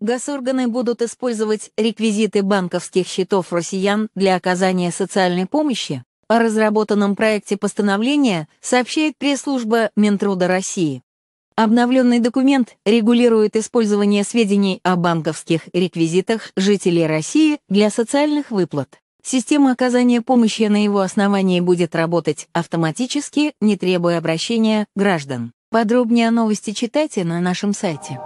госорганы будут использовать реквизиты банковских счетов россиян для оказания социальной помощи, о разработанном проекте постановления сообщает пресс-служба Минтруда России. Обновленный документ регулирует использование сведений о банковских реквизитах жителей России для социальных выплат. Система оказания помощи на его основании будет работать автоматически, не требуя обращения граждан. Подробнее о новости читайте на нашем сайте.